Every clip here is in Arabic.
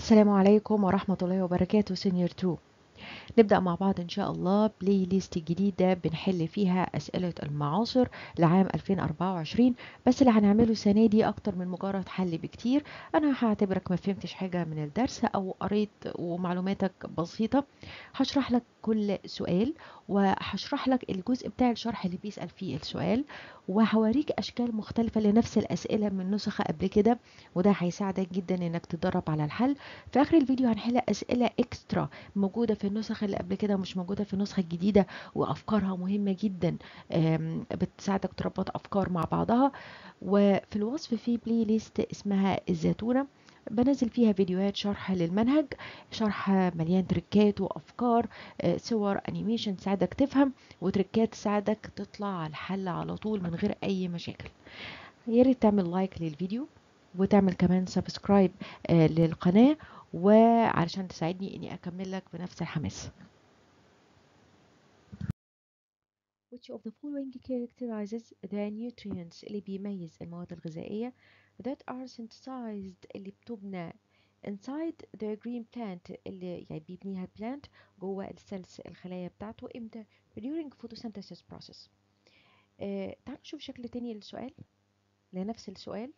السلام عليكم ورحمة الله وبركاته سينيور 2 نبدأ مع بعض إن شاء الله بلاي ليست جديدة بنحل فيها أسئلة المعاصر لعام 2024 بس اللي هنعمله السنة دي أكتر من مجرد حل بكتير أنا هعتبرك ما فهمتش حاجة من الدرس أو قريت ومعلوماتك بسيطة هشرح لك كل سؤال وهشرح لك الجزء بتاع الشرح اللي بيسأل فيه السؤال وهوريك أشكال مختلفة لنفس الأسئلة من نسخة قبل كده وده هيساعدك جدا إنك تدرب على الحل في آخر الفيديو هنحل أسئلة إكسترا موجودة في النسخ النسخ اللي قبل كده مش موجوده في النسخه الجديده وافكارها مهمه جدا بتساعدك تربط افكار مع بعضها وفي الوصف في بلاي ليست اسمها الزيتونه بنزل فيها فيديوهات شرح للمنهج شرح مليان تريكات وافكار آه، صور انيميشن تساعدك تفهم وتريكات تساعدك تطلع على الحل على طول من غير اي مشاكل يا ريت تعمل لايك للفيديو وتعمل كمان سبسكرايب آه، للقناه وعلشان تساعدني اني اكمل لك بنفس الحماس Which of the following characterizes the nutrients اللي بيميز المواد الغذائية that are synthesized اللي بتبنى inside the green plant اللي يعني بيبنيها plant جوه السلس الخلايا بتاعته امتى during photosynthesis process آه تعالوا نشوف شكل تاني للسؤال لنفس السؤال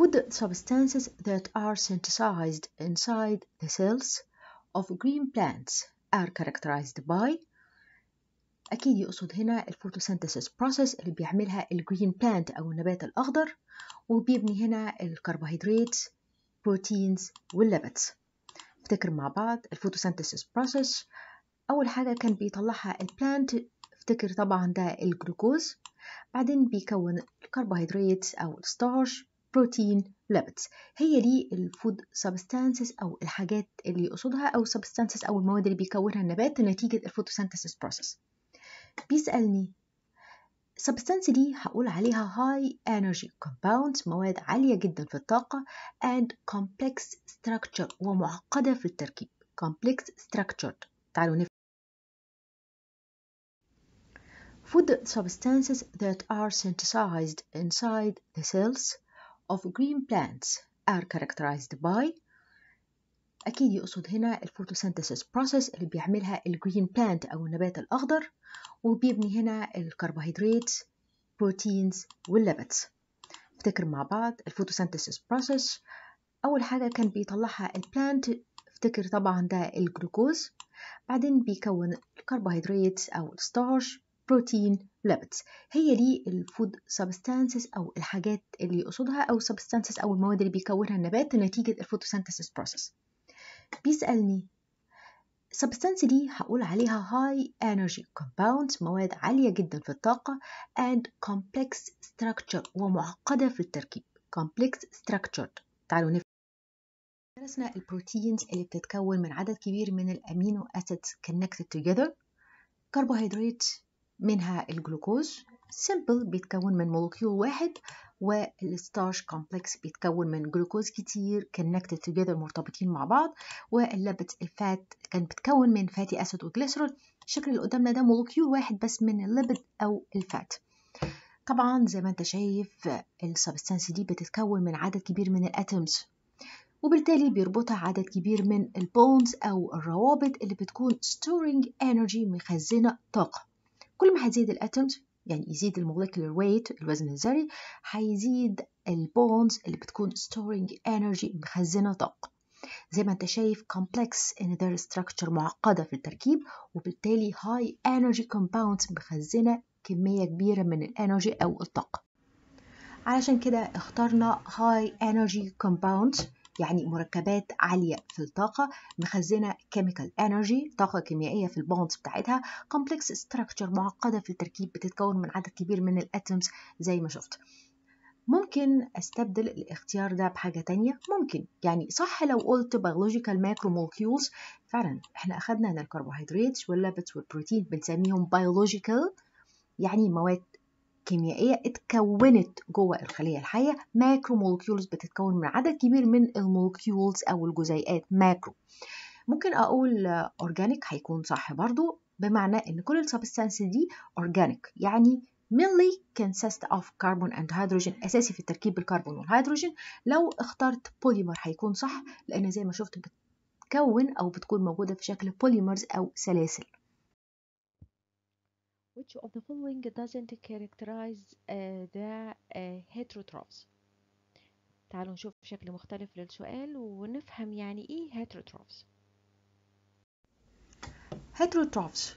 food substances that are synthesized inside the cells of green plants are characterized by أكيد يقصد هنا الفوتوسينثيسيس بروسيس اللي بيعملها الجرين بلانت أو النبات الأخضر وبيبني هنا الكربوهيدرات بروتينز واللبتس افتكر مع بعض الفوتوسينثيسيس بروسيس أول حاجة كان بيطلعها البلانت افتكر طبعا ده الجلوكوز بعدين بيكون الكربوهيدرات أو الستارش بروتين لابتس هي دي الفود سبستانسز او الحاجات اللي يقصدها او سبستانسز او المواد اللي بيكونها النبات نتيجه الفوتوسينثيسيس بروسيس بيسالني سبستانس دي هقول عليها high energy compounds مواد عالية جدا في الطاقة and complex structure ومعقدة في التركيب complex structure تعالوا نفهم food substances that are synthesized inside the cells of green plants are characterized by أكيد يقصد هنا الفوتوسينثيسيس بروسيس اللي بيعملها الجرين بلانت أو النبات الأخضر وبيبني هنا الكربوهيدرات بروتينز واللبتس افتكر مع بعض الفوتوسينثيسيس بروسيس أول حاجة كان بيطلعها البلانت افتكر طبعا ده الجلوكوز بعدين بيكون الكربوهيدرات أو الستارش بروتين ليبيدز هي دي الفود سبستانسز او الحاجات اللي يقصدها او سبستانسز او المواد اللي بيكونها النبات نتيجه الفوتوسينثيسيس بروسيس بيسالني سبستانس دي هقول عليها high energy compounds مواد عالية جدا في الطاقة and complex structure ومعقدة في التركيب complex ستراكشر تعالوا نفهم درسنا البروتينز اللي بتتكون من عدد كبير من الامينو اسيدز connected together carbohydrates منها الجلوكوز سيمبل بيتكون من مولكيول واحد والستارش كومبلكس بيتكون من جلوكوز كتير كونكتد توجذر مرتبطين مع بعض واللبت الفات كان بتكون من فاتي اسيد وجليسرول الشكل اللي قدامنا ده مولكيول واحد بس من اللبت او الفات طبعا زي ما انت شايف السبستانس دي بتتكون من عدد كبير من الاتومز وبالتالي بيربطها عدد كبير من البونز او الروابط اللي بتكون storing energy مخزنه طاقه كل ما هتزيد الاتومز يعني يزيد المولكيولر ويت الوزن الذري هيزيد البونز اللي بتكون storing energy مخزنة طاقة زي ما انت شايف complex ان their structure معقدة في التركيب وبالتالي high energy compounds مخزنة كمية كبيرة من الانرجي او الطاقة علشان كده اخترنا high energy compounds يعني مركبات عالية في الطاقة مخزنة كيميكال انرجي طاقة كيميائية في البوندز بتاعتها كومبلكس ستراكشر معقدة في التركيب بتتكون من عدد كبير من الاتومز زي ما شفت ممكن استبدل الاختيار ده بحاجة تانية ممكن يعني صح لو قلت biological macromolecules فعلا احنا اخدنا ان الكربوهيدرات واللبس والبروتين بنسميهم biological يعني مواد الكيميائية اتكونت جوه الخلية الحية ماكرو مولكيولز بتتكون من عدد كبير من المولكيولز أو الجزيئات ماكرو ممكن أقول أورجانيك هيكون صح برضو بمعنى إن كل السبستانس دي أورجانيك يعني mainly consist of carbon and hydrogen أساسي في التركيب بالكربون والهيدروجين لو اخترت بوليمر هيكون صح لأن زي ما شفت بتكون أو بتكون موجودة في شكل بوليمرز أو سلاسل Which of the following doesn't characterize the heterotrophs تعالوا نشوف شكل مختلف للسؤال ونفهم يعني ايه heterotrophs heterotrophs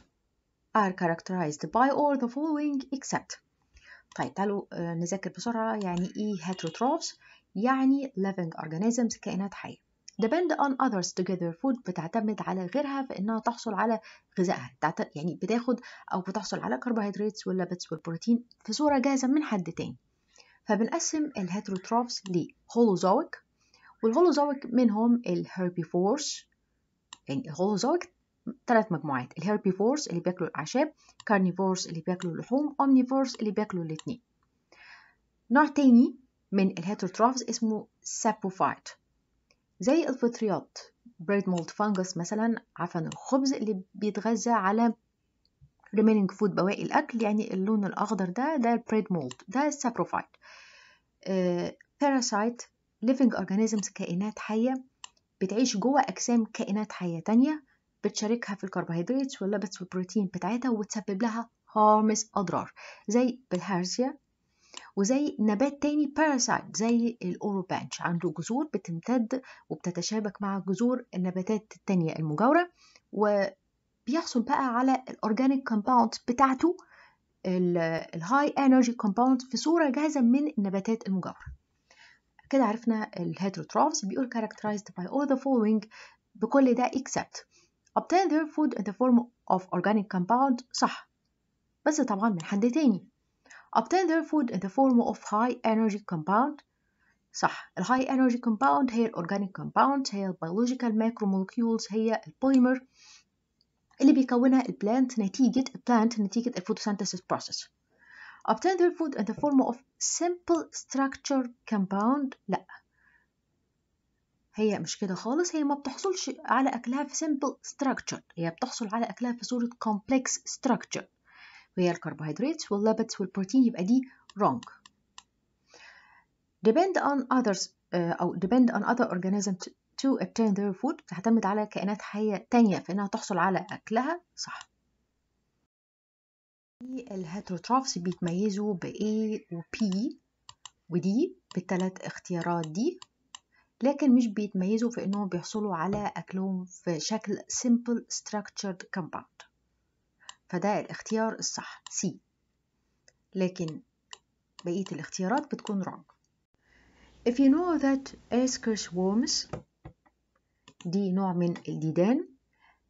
are characterized by all the following except طيب تعالوا نذاكر بسرعة يعني ايه heterotrophs يعني living organisms كائنات حية depend on others together food بتعتمد على غيرها في انها تحصل على غذائها يعني بتاخد او بتحصل على كربوهيدرات واللبس والبروتين في صورة جاهزة من حد تاني فبنقسم الهيتروتروفز لهولوزويك والهولوزويك منهم الهيربيفورس يعني الهولوزويك ثلاث مجموعات الهيربيفورس اللي بياكلوا الاعشاب كارنيفورس اللي بياكلوا اللحوم اومنيفورس اللي بياكلوا الاثنين نوع تاني من الهيتروتروفز اسمه سابوفايت زي الفطريات بريد مولد فانجس مثلا عفن الخبز اللي بيتغذى على remaining food بواقي الأكل يعني اللون الأخضر ده ده البريد مولد ده السابروفايت آه، باراسايت living organisms كائنات حية بتعيش جوه أجسام كائنات حية تانية بتشاركها في الكربوهيدرات واللبس والبروتين بتاعتها وتسبب لها هارمس أضرار زي بالهارسيا وزي نبات تاني باراسايت زي الاوروبانش عنده جذور بتمتد وبتتشابك مع جذور النباتات التانية المجاورة وبيحصل بقى على الاورجانيك كومباوند بتاعته الهاي انرجي كومباوند في صورة جاهزة من النباتات المجاورة كده عرفنا الهيتروتروفز بيقول characterized by all the following بكل ده except obtain their food in the form of organic compound صح بس طبعا من حد تاني obtain their food in the form of high energy compound صح ال high energy compound هي ال organic compound هي ال biological macromolecules هي polymer اللي بيكونها plant نتيجة plant نتيجة photosynthesis process obtain their food in the form of simple structure compound لا هي مش كده خالص هي ما بتحصلش على أكلها في simple structure هي بتحصل على أكلها في صورة complex structure وهي الكربوهيدرات واللبت والبروتين يبقى دي wrong depend on others آه، أو depend on other organisms to obtain their food بتعتمد على كائنات حية تانية في إنها تحصل على أكلها صح الهيتروتروفز بيتميزوا ب A و P و D بالتلات اختيارات دي لكن مش بيتميزوا في إنهم بيحصلوا على أكلهم في شكل simple structured compound فده الاختيار الصح سي لكن بقية الاختيارات بتكون wrong If you know that Asker's worms دي نوع من الديدان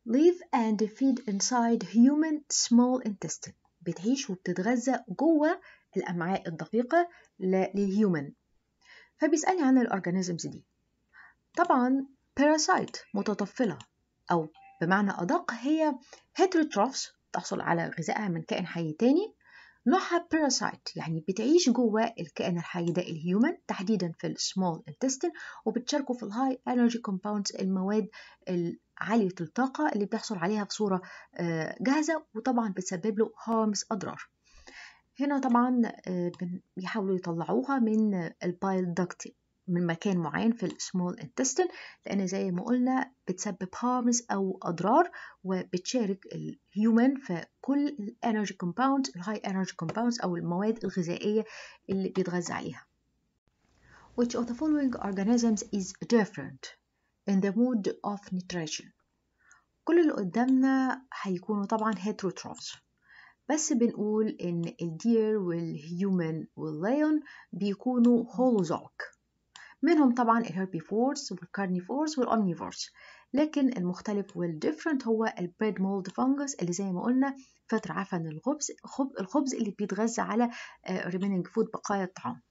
live and feed inside human small intestine بتعيش وبتتغذى جوه الأمعاء الدقيقة للهيومن فبيسألني عن الأورجانيزمز دي طبعا parasite متطفلة أو بمعنى أدق هي heterotrophs تحصل على غذائها من كائن حي تاني نوعها باراسايت يعني بتعيش جوه الكائن الحي ده الهيومن تحديدا في السمول انتستين وبتشاركه في الهاي انرجي كومباوندز المواد عالية الطاقة اللي بتحصل عليها بصورة آه، جاهزة وطبعا بتسبب له هارمز أضرار هنا طبعا آه، بيحاولوا يطلعوها من البايل داكت من مكان معين في السمول intestine لأن زي ما قلنا بتسبب harms أو أضرار وبتشارك الهيومن في كل الانرجي كومباوند الهاي انرجي كومباوند أو المواد الغذائية اللي بيتغذى عليها which of the following organisms is different in the mode of nutrition كل اللي قدامنا هيكونوا طبعا heterotrophs بس بنقول ان الدير والهيومن والليون بيكونوا هولوزوك منهم طبعا الهربيفورس والكارنيفورس والأمنيفورز لكن المختلف والديفرنت هو البريد مولد فانجس اللي زي ما قلنا فترة عفن الخبز الخبز اللي بيتغذى على آه، remaining فود بقايا الطعام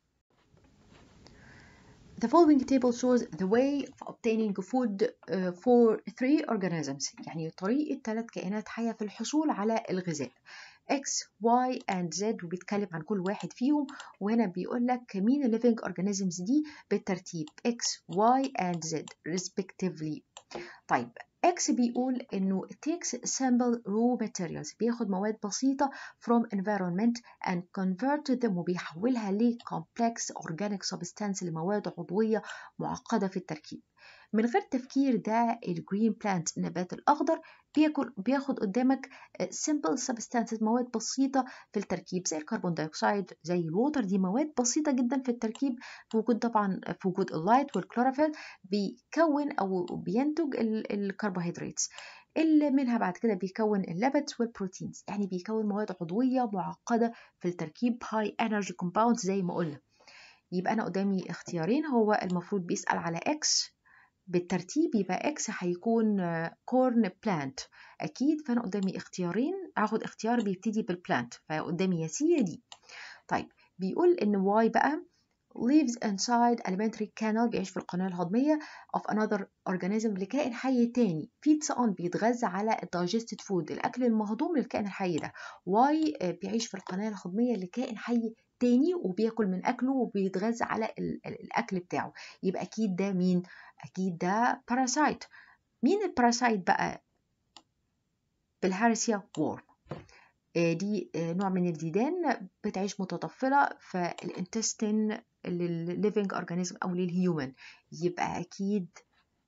The following table shows the way of obtaining food آه، for three organisms يعني طريقة ثلاث كائنات حية في الحصول على الغذاء X, Y, and Z وبيتكلم عن كل واحد فيهم وهنا بيقول لك مين living organisms دي بالترتيب X, Y, and Z respectively طيب X بيقول انه takes sample raw materials بياخد مواد بسيطة from environment and convert them وبيحولها لcomplex complex organic substance لمواد عضوية معقدة في التركيب من غير تفكير ده الجرين بلانت النبات الأخضر بياكل بياخد قدامك سمبل آه, سبستانسز مواد بسيطة في التركيب زي الكربون دايوكسيد زي الووتر دي مواد بسيطة جدا في التركيب في وجود طبعا في وجود اللايت والكلوروفيل بيكون أو بينتج الكربوهيدرات اللي منها بعد كده بيكون الليبيدز والبروتينز يعني بيكون مواد عضوية معقدة في التركيب هاي انرجي كومباوند زي ما قلنا يبقى أنا قدامي اختيارين هو المفروض بيسأل على اكس بالترتيب يبقى اكس هيكون كورن آه, بلانت اكيد فانا قدامي اختيارين اخد اختيار بيبتدي بالبلانت فقدامي يا سي يا دي طيب بيقول ان واي بقى lives inside alimentary canal بيعيش في القناة الهضمية of another organism لكائن حي تاني feeds on بيتغذى على digested food الأكل المهضوم للكائن الحي ده واي آه، بيعيش في القناة الهضمية لكائن حي تاني وبياكل من أكله وبيتغذى على الأكل بتاعه يبقى أكيد ده مين أكيد ده باراسايت مين الباراسايت بقى بالهارسيا آه، وورم دي آه، نوع من الديدان بتعيش متطفلة في الانتستين للليفينج اورجانيزم او للهيومن يبقى اكيد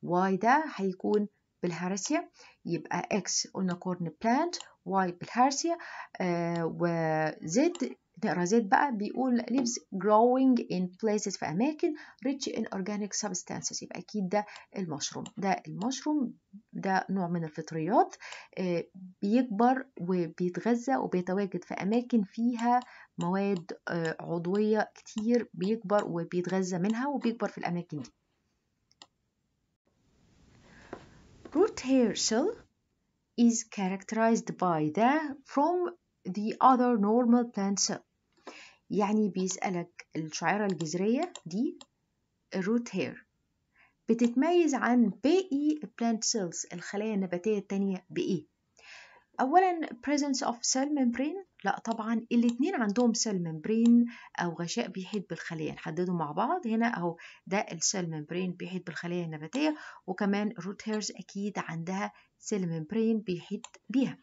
واي ده هيكون بالهارسيا يبقى اكس قلنا كورن بلانت واي بالهارسيا آه وزد نقرا زيت بقى بيقول leaves growing in places في أماكن rich in organic substances يبقى أكيد ده المشروم ده المشروم ده نوع من الفطريات آه، بيكبر وبيتغذى وبيتواجد في أماكن فيها مواد آه، عضوية كتير بيكبر وبيتغذى منها وبيكبر في الأماكن دي root hair cell is characterized by the from the other normal plant cell يعني بيسألك الشعيرة الجذرية دي الروت هير بتتميز عن باقي plant سيلز الخلايا النباتية التانية بإيه؟ أولا presence of cell membrane لا طبعا الاتنين عندهم cell membrane أو غشاء بيحيط بالخلية نحدده مع بعض هنا أهو ده ال cell membrane بيحيط بالخلية النباتية وكمان root hairs أكيد عندها cell membrane بيحيط بيها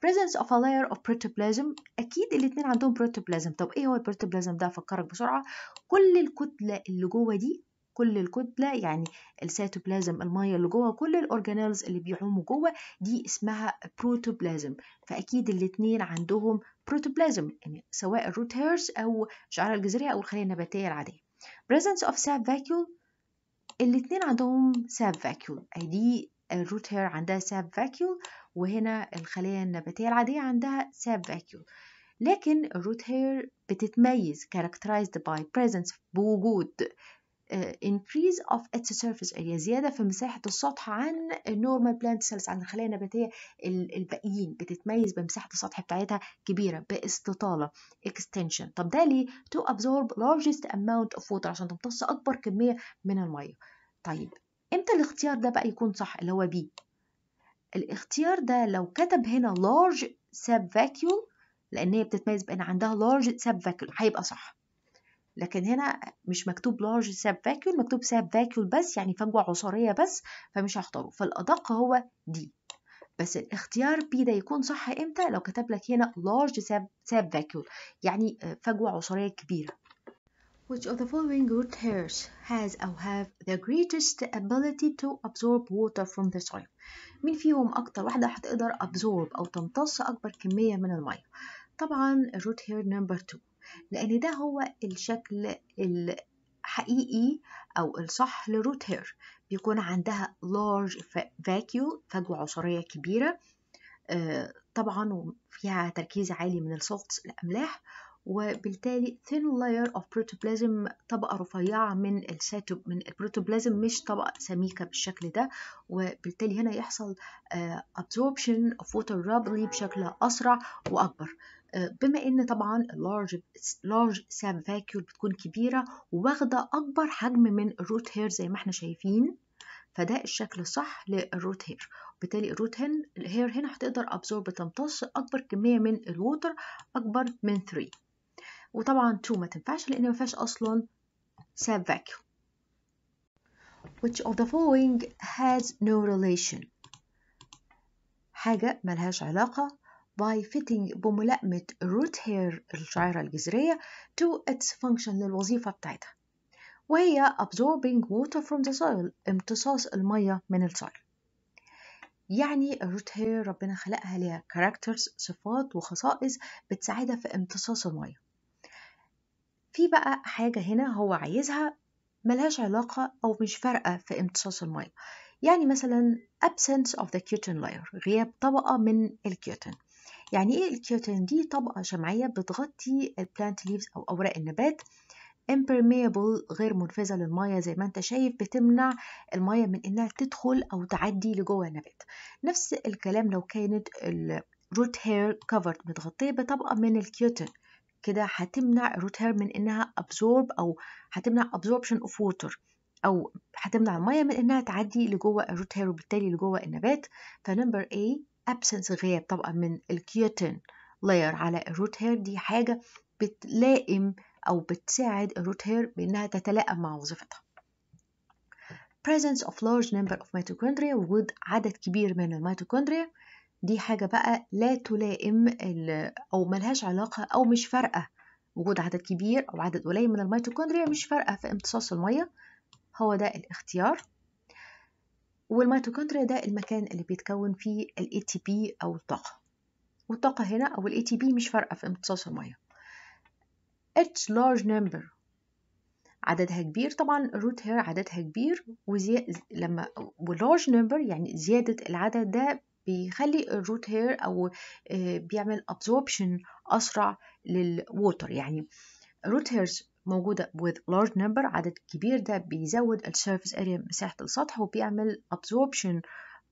presence of a layer of protoplasm اكيد الاتنين عندهم protoplasm طب ايه هو البروتوبلازم ده افكرك بسرعه كل الكتله اللي جوه دي كل الكتله يعني السيتوبلازم الميه اللي جوه كل الاورجانيلز اللي بيعوموا جوه دي اسمها بروتوبلازم فاكيد الاثنين عندهم بروتوبلازم يعني سواء الروت هيرز او الشعره الجذريه او الخليه النباتيه العاديه presence of sap vacuole الاثنين عندهم sap vacuole ادي الروت هير عندها sap vacuole وهنا الخلية النباتية العادية عندها ساب فاكيول لكن الروت هير بتتميز characterized by presence بوجود آه، increase of its surface area زيادة في مساحة السطح عن normal plant cells عن الخلايا النباتية الباقيين بتتميز بمساحة السطح بتاعتها كبيرة باستطالة extension طب ده ليه to absorb largest amount of water عشان تمتص أكبر كمية من المية طيب امتى الاختيار ده بقى يكون صح اللي هو بي الاختيار ده لو كتب هنا large sub vacuole لان هي بتتميز بان عندها large sub vacuole هيبقى صح لكن هنا مش مكتوب large sub vacuole مكتوب sub vacuole بس يعني فجوة عصارية بس فمش هختاره فالأدق هو دي بس الاختيار بي ده يكون صح امتى لو كتب لك هنا large sub, sub يعني فجوة عصارية كبيرة Which of the following root hairs has or have the greatest ability to absorb water from the soil مين فيهم أكتر واحدة هتقدر absorb أو تمتص أكبر كمية من الماء؟ طبعا root hair number two لأن ده هو الشكل الحقيقي أو الصح لروت هير بيكون عندها large vacuum فجوة عصرية كبيرة آه، طبعا وفيها تركيز عالي من الصوت الأملاح وبالتالي thin layer of protoplasm طبقة رفيعة من الساتوب من البروتوبلازم مش طبقة سميكة بالشكل ده وبالتالي هنا يحصل آه، absorption of water rapidly بشكل أسرع وأكبر آه، بما ان طبعا اللارج لارج ساب فاكيول بتكون كبيره واخده اكبر حجم من الروت هير زي ما احنا شايفين فده الشكل الصح للروت هير وبالتالي الروت هير هنا هتقدر ابزورب تمتص اكبر كميه من الووتر اكبر من 3 وطبعا تو ما تنفعش لان ما فيهاش اصلا ساب فاكيو which of the following has no relation حاجة ملهاش علاقة by fitting بملائمة root hair الشعيرة الجذرية to its function للوظيفة بتاعتها وهي absorbing water from the soil امتصاص المية من الصخر يعني الروت هير ربنا خلقها ليها كاركترز صفات وخصائص بتساعدها في امتصاص المية في بقى حاجة هنا هو عايزها ملهاش علاقة أو مش فارقة في امتصاص المية يعني مثلا absence of the cutin layer غياب طبقة من الكيوتين يعني ايه الكيوتين دي طبقة شمعية بتغطي البلانت ليفز أو أوراق النبات impermeable غير منفذة للمية زي ما انت شايف بتمنع المية من انها تدخل او تعدي لجوه النبات نفس الكلام لو كانت الروت هير covered متغطية بطبقة من الكيوتين كده هتمنع الروتير من انها ابزورب او هتمنع ابزوربشن اوف ووتر او هتمنع الميه من انها تعدي لجوه الروت هير وبالتالي لجوه النبات فنمبر اي absence غياب طبعا من الكيوتين لاير على الروت هير دي حاجه بتلائم او بتساعد الروت هير بانها تتلائم مع وظيفتها presence of large number of mitochondria وجود عدد كبير من الميتوكوندريا دي حاجة بقى لا تلائم أو ملهاش علاقة أو مش فارقة وجود عدد كبير أو عدد قليل من الميتوكوندريا مش فارقة في امتصاص المية هو ده الاختيار والميتوكوندريا ده المكان اللي بيتكون فيه ال ATP أو الطاقة والطاقة هنا أو ال ATP مش فارقة في امتصاص المية اتش large number عددها كبير طبعا الروت هير عددها كبير وزي... لما large نمبر يعني زيادة العدد ده بيخلي الروت هير او آه، بيعمل absorption اسرع للووتر يعني root hairs موجودة with large number عدد كبير ده بيزود surface area مساحة السطح وبيعمل absorption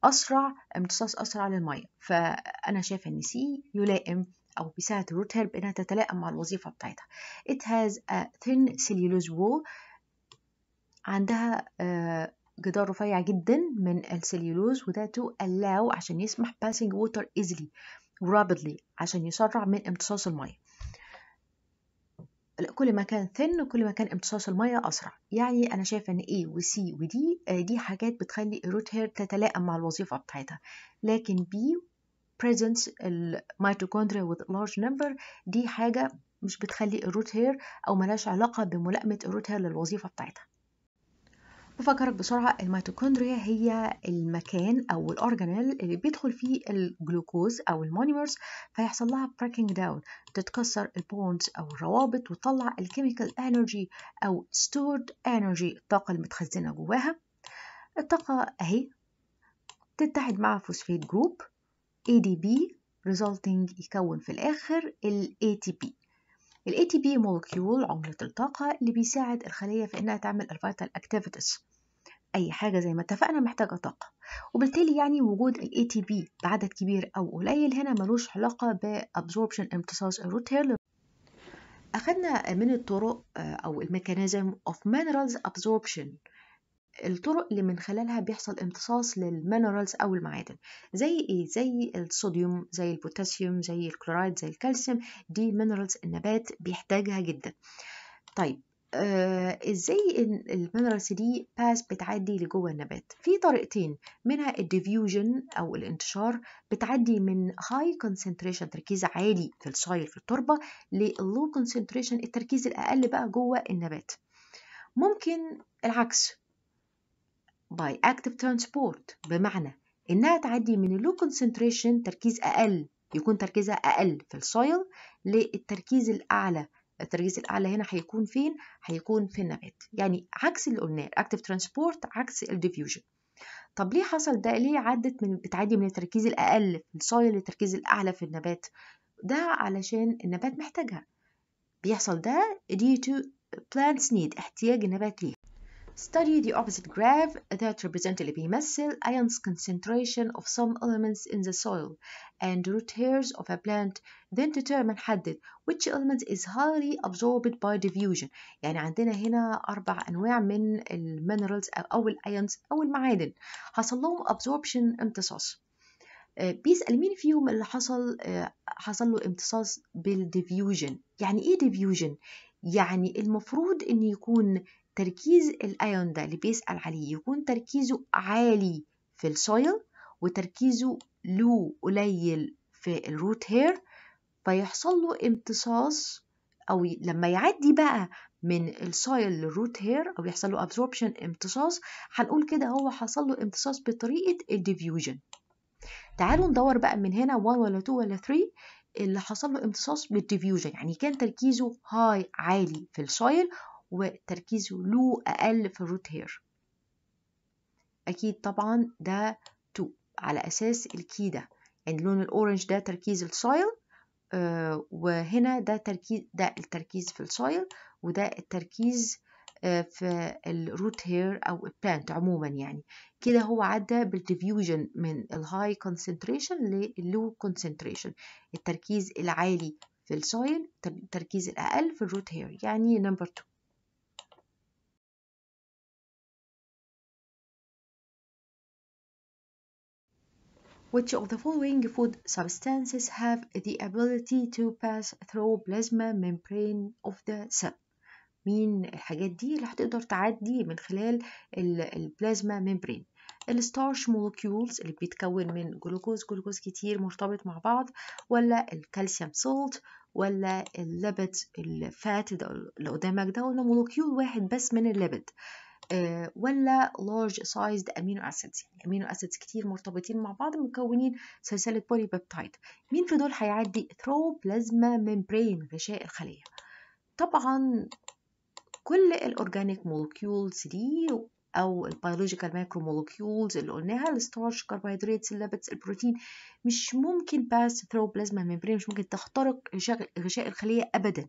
أسرع امتصاص أسرع للمية فأنا شايفة إن سي يلائم أو بيساعد الروت هير بإنها تتلائم مع الوظيفة بتاعتها it has a thin cellulose wall عندها آه، جدار رفيع جدا من السليولوز تو الاو عشان يسمح passing water easily rapidly عشان يسرع من امتصاص المية كل ما كان ثن كل ما كان امتصاص المية أسرع يعني أنا شايفة إن A و C و D آه، دي حاجات بتخلي الروت هير تتلائم مع الوظيفة بتاعتها لكن B presence الميتوكوندريا with large number دي حاجة مش بتخلي الروت هير أو ملاش علاقة بملائمة الروت هير للوظيفة بتاعتها بفكرك بسرعة الميتوكوندريا هي المكان أو الأورجانيل اللي بيدخل فيه الجلوكوز أو المونيمرز فيحصل لها بريكنج داون تتكسر البونز أو الروابط وتطلع الكيميكال انرجي أو ستورد انرجي الطاقة المتخزنة جواها الطاقة أهي تتحد مع فوسفيت جروب بي resulting يكون في الآخر بي ATP تي ATP مولكيول عملة الطاقة اللي بيساعد الخلية في إنها تعمل الفايتال activities أي حاجة زي ما اتفقنا محتاجة طاقة وبالتالي يعني وجود تي ATP بعدد كبير أو قليل هنا ملوش علاقة بأبزوربشن امتصاص الروتيل أخدنا من الطرق آه، أو الميكانيزم of minerals absorption الطرق اللي من خلالها بيحصل امتصاص للمينرالز او المعادن زي ايه زي الصوديوم زي البوتاسيوم زي الكلورايد زي الكالسيوم دي مينرالز النبات بيحتاجها جدا طيب آه ازاي المينرالز دي باس بتعدي لجوه النبات في طريقتين منها الديفيوجن او الانتشار بتعدي من هاي كونسنتريشن تركيز عالي في السايل في التربه للو كونسنتريشن التركيز الاقل بقى جوه النبات ممكن العكس by active transport بمعنى انها تعدي من اللو كونسنتريشن تركيز اقل يكون تركيزها اقل في السويل للتركيز الاعلى التركيز الاعلى هنا هيكون فين هيكون في النبات يعني عكس اللي قلناه الاكتيف ترانسبورت عكس الديفيوجن طب ليه حصل ده ليه عدت من بتعدي من التركيز الاقل في السويل للتركيز الاعلى في النبات ده علشان النبات محتاجها بيحصل ده due to plants need احتياج النبات ليها Study the opposite graph that represents اللي بيمثل ions concentration of some elements in the soil and root hairs of a plant then determine حدد which element is highly absorbed by diffusion يعني عندنا هنا أربع أنواع من المينرالز أو الأيونز أو المعادن حصل لهم absorption امتصاص بيسأل مين فيهم اللي حصل حصل له امتصاص بالديفيوجن يعني ايه ديفيوجن يعني المفروض ان يكون تركيز الايون ده اللي بيسأل عليه يكون تركيزه عالي في السويل وتركيزه لو قليل في الروت هير فيحصل له امتصاص او لما يعدي بقى من السويل للروت هير او يحصل له ابزوربشن امتصاص هنقول كده هو حصل له امتصاص بطريقه الديفيوجن تعالوا ندور بقى من هنا 1 ولا 2 ولا 3 اللي حصل له امتصاص بالديفيوجن يعني كان تركيزه هاي عالي في السويل وتركيزه له أقل في الروت هير أكيد طبعا ده تو على أساس الكي ده يعني اللون الأورنج ده تركيز السويل آه وهنا ده تركيز ده التركيز في السويل وده التركيز آه، في الروت هير أو البلانت عموما يعني كده هو عدى بالديفيوجن من الهاي كونسنتريشن للو كونسنتريشن التركيز العالي في السويل التركيز الأقل في الروت هير يعني نمبر 2 Which of the following food substances have the ability to pass through plasma membrane of the cell مين الحاجات دي اللي هتقدر تعدي من خلال البلازما ميمبرين الستارش مولكيولز اللي بيتكون من جلوكوز جلوكوز كتير مرتبط مع بعض ولا الكالسيوم سولت ولا الليبيد الفات اللي قدامك ده ولا مولكيول واحد بس من الليبيد آه، ولا لارج سايزد امينو اسيدز يعني امينو اسيدز كتير مرتبطين مع بعض مكونين سلسله بولي بيبتايد مين في دول هيعدي ثرو بلازما ميمبرين غشاء الخليه طبعا كل الاورجانيك مولكيولز دي او البيولوجيكال مايكرو مولكيولز اللي قلناها الستارش كربوهيدرات اللبس البروتين مش ممكن باس ثرو بلازما ميمبرين مش ممكن تخترق غشاء الخليه ابدا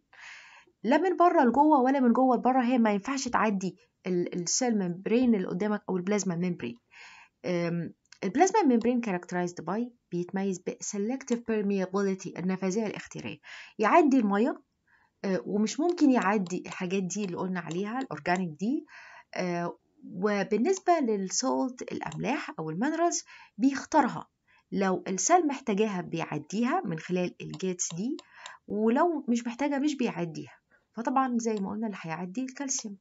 لا من بره لجوه ولا من جوه لبره هي ما ينفعش تعدي السيل ميمبرين اللي قدامك او البلازما ميمبرين البلازما ميمبرين كاركترايزد باي بيتميز بسلكتيف بيرميابيليتي النفاذيه الاختياريه يعدي الميه ومش ممكن يعدي الحاجات دي اللي قلنا عليها الاورجانيك دي وبالنسبة للسولت الأملاح أو المينرالز بيختارها لو السيل محتاجاها بيعديها من خلال الجيتس دي ولو مش محتاجة مش بيعديها فطبعا زي ما قلنا اللي هيعدي الكالسيوم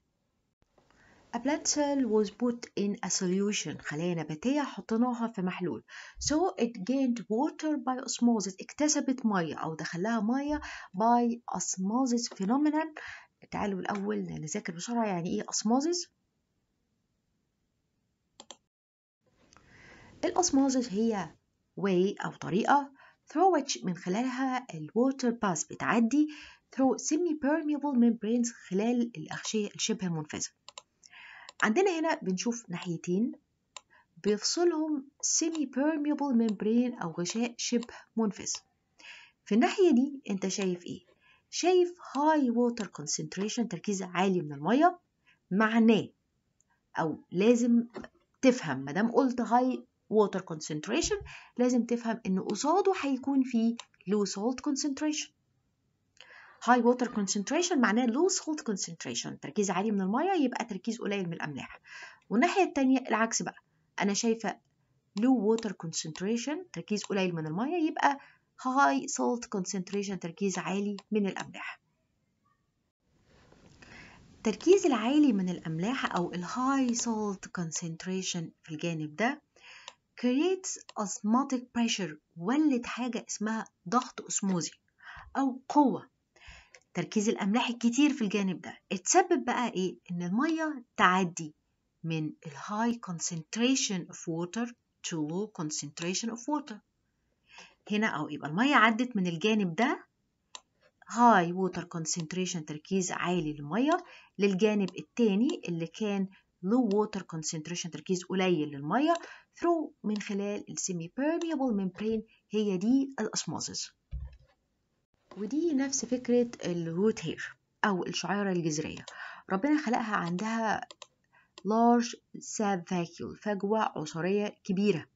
A plant cell was put in a solution خلايا نباتية حطيناها في محلول so it gained water by osmosis اكتسبت مية أو دخلها مية by osmosis phenomenon تعالوا الأول نذاكر بسرعة يعني إيه osmosis الأسموزس هي way أو طريقة through which من خلالها water pass بتعدي through semi permeable membranes خلال الأغشية الشبه المنفذة عندنا هنا بنشوف ناحيتين بيفصلهم semi permeable membrane أو غشاء شبه منفذ في الناحية دي أنت شايف إيه؟ شايف high water concentration تركيز عالي من المية معناه أو لازم تفهم مادام قلت high water concentration لازم تفهم إن قصاده هيكون في low salt concentration high water concentration معناه low salt concentration تركيز عالي من المية يبقى تركيز قليل من الأملاح والناحية التانية العكس بقى أنا شايفة low water concentration تركيز قليل من المية يبقى high salt concentration تركيز عالي من الأملاح التركيز العالي من الأملاح أو الهاي salt concentration في الجانب ده creates osmotic pressure ولد حاجة اسمها ضغط أسموزي أو قوة تركيز الأملاح الكتير في الجانب ده اتسبب بقى إيه؟ إن المية تعدي من ال high concentration of water to low concentration of water هنا أو يبقى المية عدت من الجانب ده high water concentration تركيز عالي للمية للجانب التاني اللي كان low water concentration تركيز قليل للمية through من خلال ال semi permeable membrane هي دي الأسموزز ودي نفس فكرة الروت هير أو الشعيرة الجذرية ربنا خلقها عندها large sap vacuole فجوة عصرية كبيرة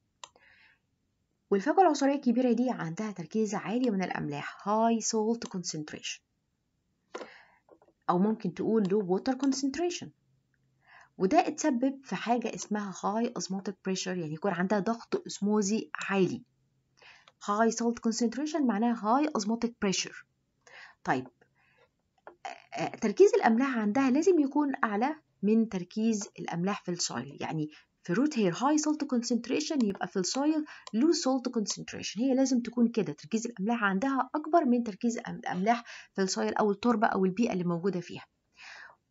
والفجوة العصرية الكبيرة دي عندها تركيز عالي من الأملاح high salt concentration أو ممكن تقول low water concentration وده اتسبب في حاجة اسمها high osmotic pressure يعني يكون عندها ضغط اسموزي عالي high salt concentration معناها high osmotic pressure طيب تركيز الأملاح عندها لازم يكون أعلى من تركيز الأملاح في السويل يعني في الروت هير هاي سولت كونسنتريشن يبقى في السويل لو سولت كونسنتريشن هي لازم تكون كده تركيز الاملاح عندها اكبر من تركيز الاملاح في السويل او التربه او البيئه اللي موجوده فيها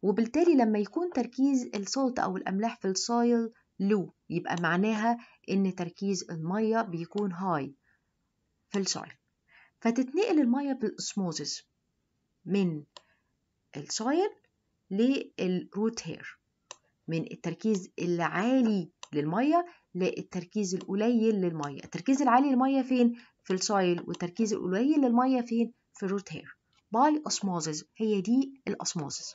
وبالتالي لما يكون تركيز السولت او الاملاح في السويل لو يبقى معناها ان تركيز الميه بيكون هاي في السويل فتتنقل المية بالأسموزز من السويل للروت هير من التركيز العالي للمية للتركيز القليل للمية التركيز العالي للمية فين؟ في السويل والتركيز القليل للمية فين؟ في الروت هير باي أسموزز هي دي الأسموزز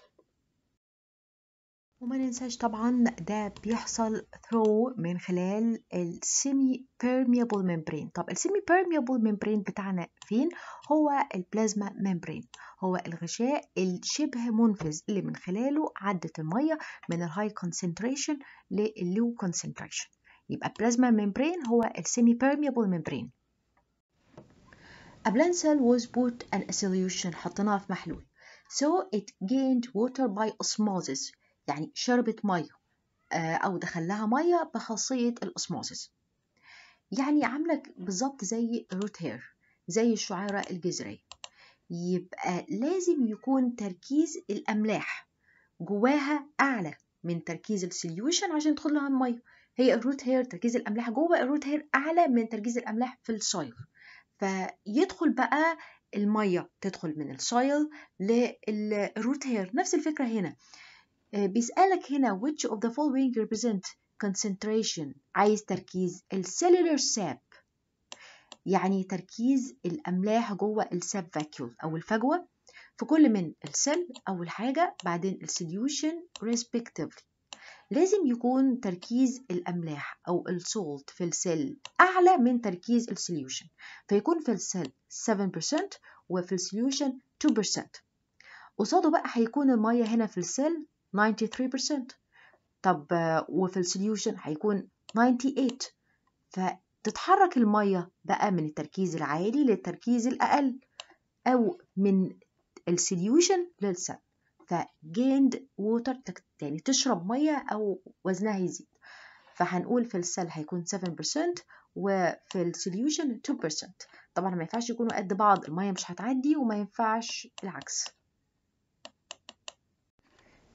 وما ننساش طبعا ده بيحصل through من خلال السيمي permeable membrane طب السيمي permeable membrane بتاعنا فين هو البلازما membrane هو الغشاء الشبه منفذ اللي من خلاله عدت الميه من الهاي concentration لللو concentration يبقى بلازما membrane هو السيمي permeable membrane A blank cell was put in a solution حطيناها في محلول so it gained water by osmosis يعني شربت مية آه، أو دخل لها مية بخاصية الأسموزس يعني عاملة بالظبط زي روت هير زي الشعيرة الجذرية يبقى لازم يكون تركيز الأملاح جواها أعلى من تركيز السليوشن عشان تدخل لها المية هي الروت هير تركيز الأملاح جوه الروت هير أعلى من تركيز الأملاح في السويل فيدخل بقى المية تدخل من السويل للروت هير نفس الفكرة هنا آه، بيسألك هنا which of the following represent concentration عايز تركيز cellular sap يعني تركيز الأملاح جوه الساب فاكيول أو الفجوة في كل من السل أول حاجة بعدين solution respectively لازم يكون تركيز الأملاح أو السولت في السل أعلى من تركيز solution فيكون في السل 7% وفي السوليوشن 2% قصاده بقى هيكون المية هنا في السل 93% طب وفي السوليوشن هيكون 98 فتتحرك المية بقى من التركيز العالي للتركيز الأقل أو من السوليوشن للسل فجيند ووتر يعني تشرب مية أو وزنها يزيد فهنقول في السل هيكون 7% وفي السوليوشن 2% طبعا ما ينفعش يكونوا قد بعض المية مش هتعدي وما ينفعش العكس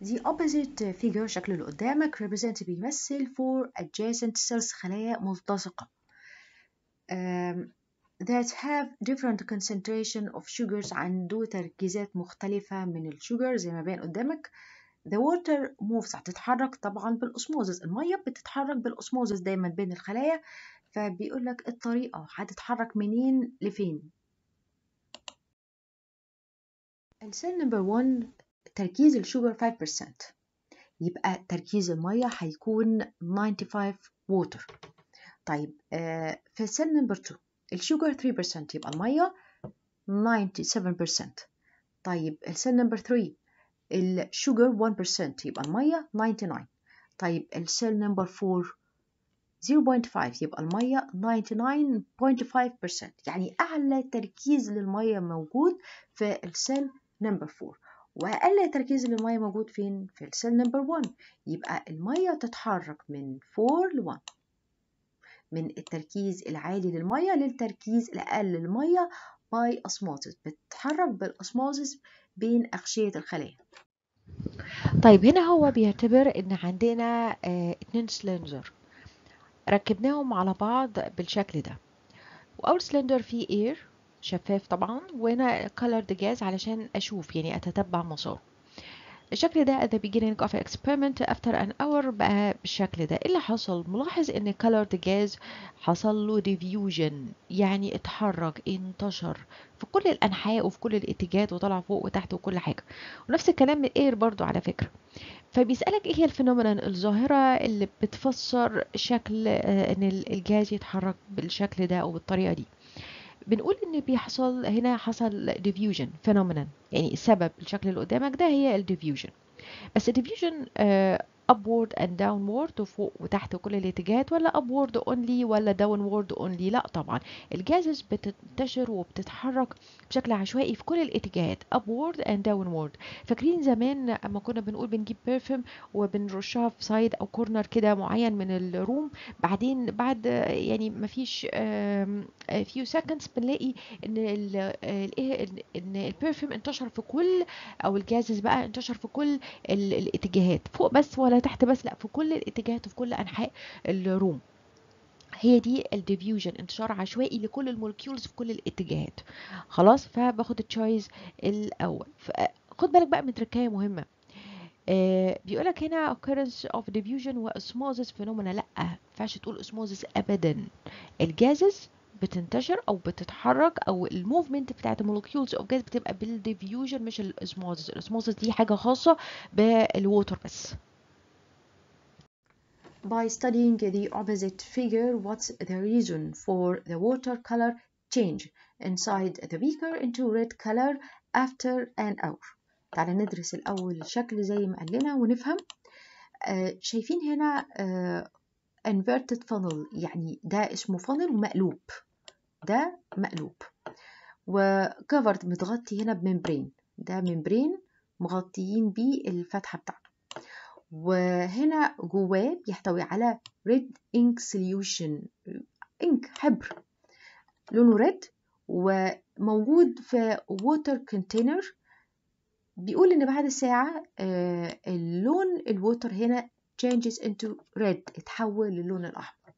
The opposite figure شكله اللي قدامك represent بيمثل four adjacent cells خلايا ملتصقة um, that have different concentration of sugars عنده تركيزات مختلفة من السكر زي ما باين قدامك The water moves هتتحرك طبعا بالأسموزز المية بتتحرك بالأسموزز دايما بين الخلايا فبيقول لك الطريقة هتتحرك منين لفين السيل نمبر 1 تركيز الشوجر 5% يبقى تركيز المية هيكون 95 water طيب آه، في سيل نمبر 2 الشوجر 3% يبقى المية 97% طيب السن نمبر 3 الشوجر 1% يبقى المية 99 طيب السيل نمبر 4 0.5 يبقى المية 99.5% يعني أعلى تركيز للمية موجود في السيل نمبر 4 وأقل تركيز للمية موجود فين؟ في السيل نمبر 1 يبقى المية تتحرك من 4 ل 1 من التركيز العالي للمية للتركيز الأقل للمية باي أسموزس بتتحرك بالأسموزس بين أغشية الخلايا طيب هنا هو بيعتبر إن عندنا آه، اتنين سلندر ركبناهم على بعض بالشكل ده وأول سلندر فيه اير شفاف طبعا وهنا colored جاز علشان أشوف يعني أتتبع مساره الشكل ده at the beginning of experiment after an hour بقى بالشكل ده إيه اللي حصل ملاحظ ان colored gas حصل له diffusion يعني اتحرك انتشر في كل الانحاء وفي كل الاتجاهات وطلع فوق وتحت وكل حاجه ونفس الكلام من الاير برضو على فكره فبيسالك ايه هي الفينومينال الظاهره اللي بتفسر شكل آه، ان الجاز يتحرك بالشكل ده او بالطريقه دي بنقول ان بيحصل هنا حصل ديفيوجن فينومينال يعني السبب الشكل اللي قدامك ده هي الديفيوجن بس الديفيوجن آه، upward and downward وفوق وتحت وكل الاتجاهات ولا upward only ولا downward only لا طبعا الجازز بتنتشر وبتتحرك بشكل عشوائي في كل الاتجاهات upward and downward فاكرين زمان اما كنا بنقول بنجيب بيرفم وبنرشها في سايد او كورنر كده معين من الروم بعدين بعد يعني مفيش فيو سكندز بنلاقي ان الايه آه، ان البيرفم انتشر في كل او الجازز بقى انتشر في كل الاتجاهات فوق بس ولا ولا تحت بس لا في كل الاتجاهات وفي كل انحاء الروم هي دي الديفيوجن انتشار عشوائي لكل المولكيولز في كل الاتجاهات خلاص فباخد التشويز الاول خد بالك بقى من تركايه مهمه آه بيقولك هنا occurrence of diffusion و osmosis phenomena لا ينفعش تقول osmosis ابدا الجازز بتنتشر او بتتحرك او الموفمنت بتاعت المولكيولز اوف جاز بتبقى بالديفيوجن مش الاسموزس الاسموزس دي حاجه خاصه بالووتر بس by studying the opposite figure what's the reason for the watercolor change inside the beaker into red color after an hour تعالى ندرس الأول الشكل زي ما قال لنا ونفهم آه شايفين هنا inverted funnel يعني ده اسمه funnel ومقلوب ده مقلوب covered متغطي هنا بممبرين ده ممبرين مغطيين بيه الفتحة بتاعته وهنا جواه بيحتوي على ريد ink solution ink حبر لونه ريد وموجود في ووتر كونتينر بيقول ان بعد ساعة آه، اللون الووتر هنا changes into red اتحول للون الاحمر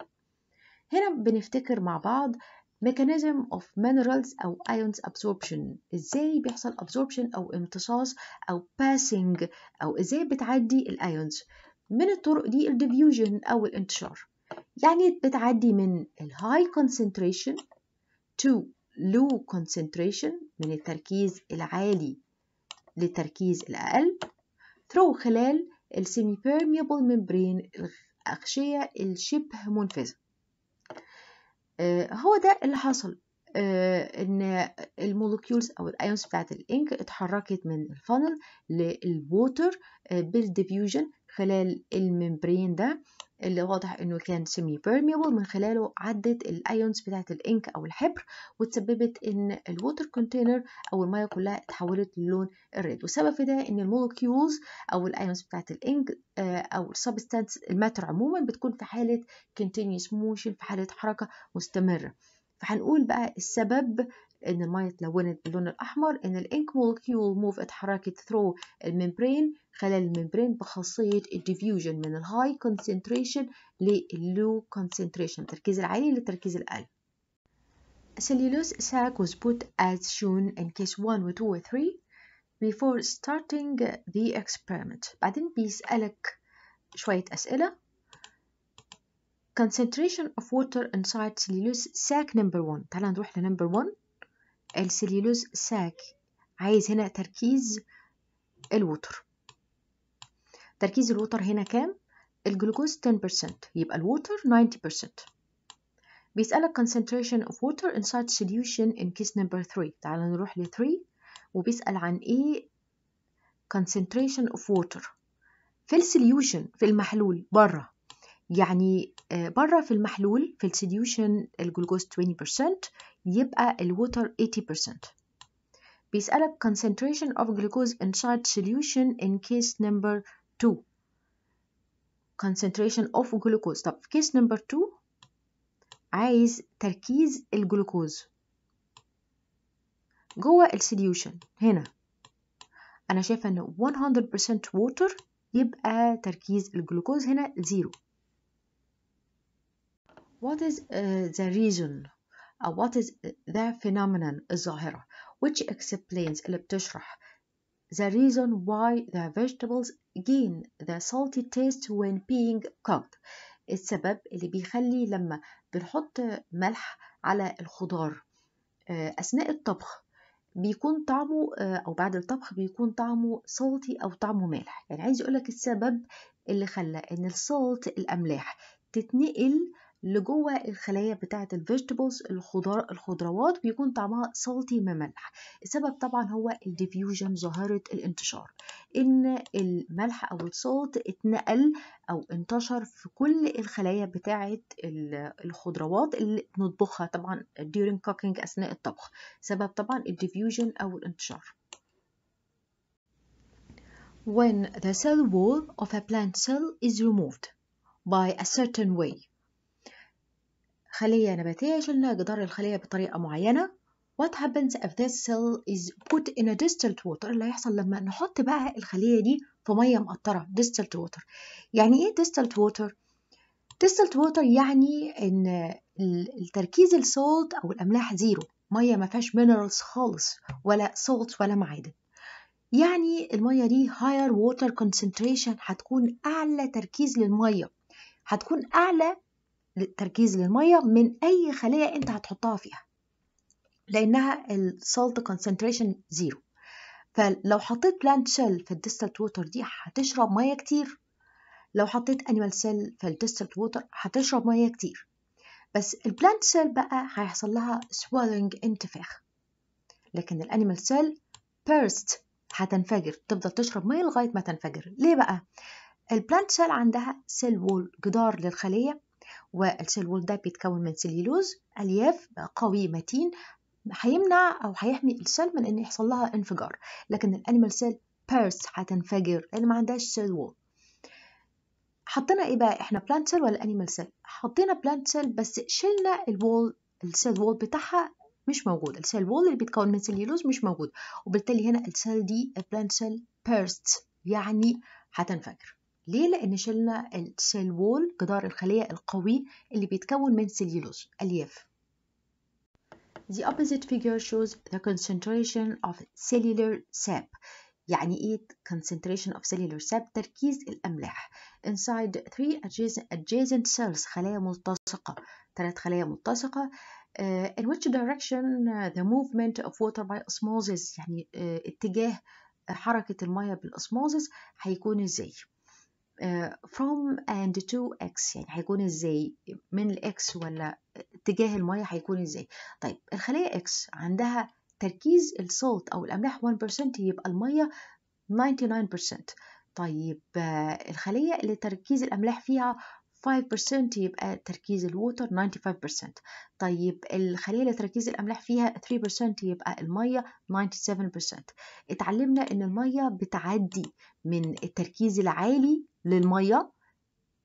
هنا بنفتكر مع بعض mechanism of minerals أو ions absorption إزاي بيحصل absorption أو امتصاص أو passing أو إزاي بتعدي الايونز من الطرق دي الديفيوجن أو الانتشار يعني بتعدي من الهاي concentration to low concentration من التركيز العالي للتركيز الأقل through خلال السيمي permeable membrane الأغشية الشبه منفذة آه، هو ده اللي حصل آه، ان المولكيولز او الايونز بتاعت الانك اتحركت من الفانل للووتر آه، بالديفيوجن خلال الممبرين ده اللي واضح انه كان سيمي بيرميبل من خلاله عدت الايونز بتاعه الانك او الحبر وتسببت ان الووتر كونتينر او الميه كلها اتحولت للون الريد والسبب في ده ان المولكيولز او الايونز بتاعه الانك آه، او السبستانس الماتر عموما بتكون في حاله كونتينوس موشن في حاله حركه مستمره فهنقول بقى السبب ان المية تلونت باللون الاحمر ان الانك مولكيول موف اتحركت ثرو الممبرين خلال الممبرين بخاصية الديفيوجن من الهاي كونسنتريشن للو كونسنتريشن التركيز العالي للتركيز الأقل cellulose sac was put as shown in case 1 و 2 و 3 before starting the experiment بعدين بيسألك شوية أسئلة concentration of water inside cellulose sac number 1 تعال نروح لنمبر 1 السليلوز ساك عايز هنا تركيز الوتر تركيز الوتر هنا كام الجلوكوز 10% يبقى الوتر 90% بيسألك concentration of water inside solution in case number 3 تعال نروح ل 3 وبيسأل عن ايه concentration of water في السليوشن في المحلول بره يعني آه، بره في المحلول في السليوشن الجلوكوز 20% يبقى الوتر 80% بيسألك concentration of glucose inside solution in case number 2 concentration of glucose طب في case number 2 عايز تركيز الجلوكوز جوه السوليوشن هنا انا شايفه ان 100% water يبقى تركيز الجلوكوز هنا 0 What is uh, the reason أو uh, what is the phenomenon الظاهرة which explains اللي بتشرح the reason why the vegetables gain the salty taste when being cooked السبب اللي بيخلي لما بنحط ملح على الخضار uh, أثناء الطبخ بيكون طعمه uh, أو بعد الطبخ بيكون طعمه صلتي أو طعمه مالح يعني عايز يقولك السبب اللي خلى إن الصلت الأملاح تتنقل آه لجوه الخلايا بتاعة الفيجيتابلز الخضار الخضروات بيكون طعمها سالتي مملح السبب طبعا هو الديفيوجن ظاهرة الانتشار ان الملح او الصوت اتنقل او انتشر في كل الخلايا بتاعة الخضروات اللي بنطبخها طبعا during cooking اثناء الطبخ سبب طبعا الديفيوجن او الانتشار when the cell wall of a plant cell is removed by a certain way خلية نباتية شلنا جدار الخلية بطريقة معينة what happens if this cell is put in a distilled water اللي هيحصل لما نحط بقى الخلية دي في مية مقطرة distilled water يعني ايه distilled water distilled water يعني ان التركيز السولت او الاملاح زيرو مية ما فيهاش minerals خالص ولا salt ولا معادن يعني المية دي higher water concentration هتكون أعلى تركيز للمية هتكون أعلى تركيز للمية من أي خلية أنت هتحطها فيها لأنها السالت concentration زيرو فلو حطيت بلانت شيل في الديستلت ووتر دي هتشرب مية كتير لو حطيت أنيمال سيل في الديستلت ووتر هتشرب مية كتير بس البلانت سيل بقى هيحصل لها swallowing انتفاخ لكن الأنيمال سيل بيرست هتنفجر تفضل تشرب مية لغاية ما تنفجر ليه بقى؟ البلانت سيل عندها سيل وول جدار للخلية والسلول ده بيتكون من سليلوز ألياف قوي متين هيمنع أو هيحمي السيل من إن يحصل لها انفجار لكن الأنيمال سيل بيرس هتنفجر لأن ما عندهاش سيل وول حطينا إيه بقى إحنا بلانت سيل ولا أنيمال سيل حطينا بلانت سيل بس شلنا الوول السيل وول بتاعها مش موجود السيل وول اللي بيتكون من سليلوز مش موجود وبالتالي هنا السيل دي بلانت سيل بيرست يعني هتنفجر ليه؟ لأن شلنا السيل وول جدار الخلية القوي اللي بيتكون من سليلوز ألياف The opposite figure shows the concentration of cellular sap يعني إيه concentration of cellular sap تركيز الأملاح inside three adjacent cells خلايا ملتصقة ثلاث خلايا ملتصقة uh, in which direction the movement of water by osmosis يعني uh, اتجاه حركة المية بالأسموزس هيكون إزاي آه، from and to x يعني هيكون ازاي من الاكس ولا اتجاه الميه هيكون ازاي طيب الخلية اكس عندها تركيز الصوت او الاملاح 1% يبقى الميه 99% طيب،, آه، طيب الخلية اللي تركيز الاملاح فيها 5% يبقى تركيز الووتر 95% طيب الخلية اللي تركيز الأملاح فيها 3% يبقى المية 97% اتعلمنا إن المية بتعدي من التركيز العالي للمية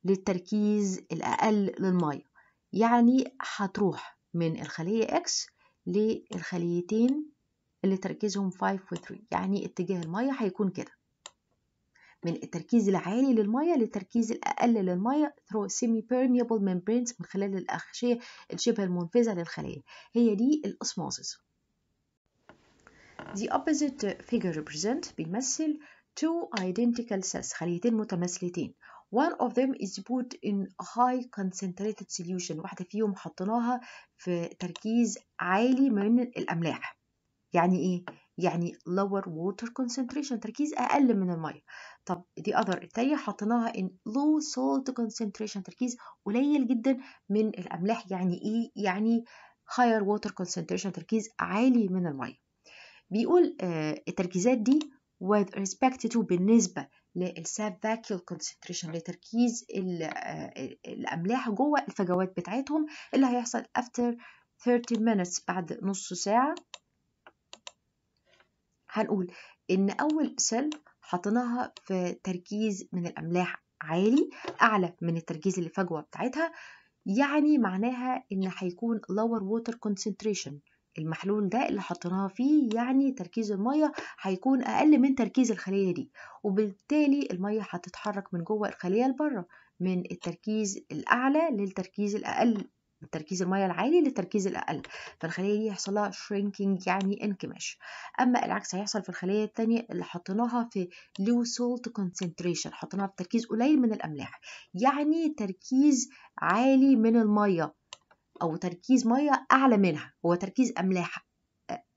للتركيز الأقل للمية يعني هتروح من الخلية X للخليتين اللي تركيزهم 5 و 3 يعني اتجاه المية هيكون كده من التركيز العالي للمية للتركيز الأقل للمية through semi permeable membranes من خلال الأغشية الشبه المنفذة للخلية هي دي الأسموزس The opposite figure represent بيمثل two identical cells خليتين متماثلتين one of them is put in high concentrated solution واحدة فيهم حطيناها في تركيز عالي من الأملاح يعني إيه؟ يعني lower water concentration تركيز أقل من المية طب the other التانية حطيناها in low salt concentration تركيز قليل جدا من الأملاح يعني إيه؟ يعني higher water concentration تركيز عالي من المية بيقول آه، التركيزات دي with respect to بالنسبة للساب فاكيول لتركيز آه، الأملاح جوه الفجوات بتاعتهم اللي هيحصل after 30 minutes بعد نص ساعة هنقول إن أول سيل حطيناها في تركيز من الأملاح عالي أعلى من التركيز اللي الفجوة بتاعتها يعني معناها إن هيكون lower water concentration المحلول ده اللي حطيناه فيه يعني تركيز المية هيكون أقل من تركيز الخلية دي وبالتالي المية هتتحرك من جوه الخلية لبره من التركيز الأعلى للتركيز الأقل من تركيز المية العالي للتركيز الأقل فالخلية دي هيحصل لها shrinking يعني انكماش أما العكس هيحصل في الخلية التانية اللي حطيناها في low salt concentration حطيناها في تركيز قليل من الأملاح يعني تركيز عالي من المية أو تركيز مية أعلى منها هو تركيز أملاح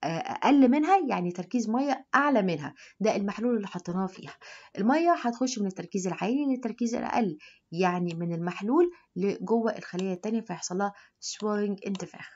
اقل منها يعني تركيز ميه اعلى منها ده المحلول اللي حطيناه فيها الميه هتخش من التركيز العالي للتركيز الاقل يعني من المحلول لجوه الخليه التانية فيحصل لها سويلنج انتفاخ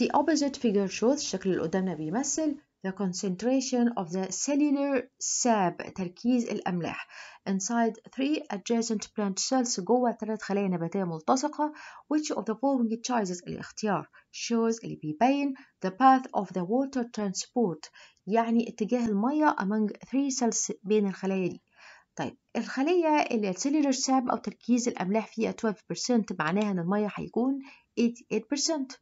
The opposite figure shows الشكل اللي قدامنا بيمثل the concentration of the cellular sap تركيز الأملاح inside three adjacent plant cells جوه ثلاث خلايا نباتية ملتصقة which of the following choices الاختيار shows اللي بيبين the path of the water transport يعني اتجاه المية among three cells بين الخلايا دي طيب الخلية اللي cellular sap أو تركيز الأملاح فيها 12% معناها إن المية هيكون 88%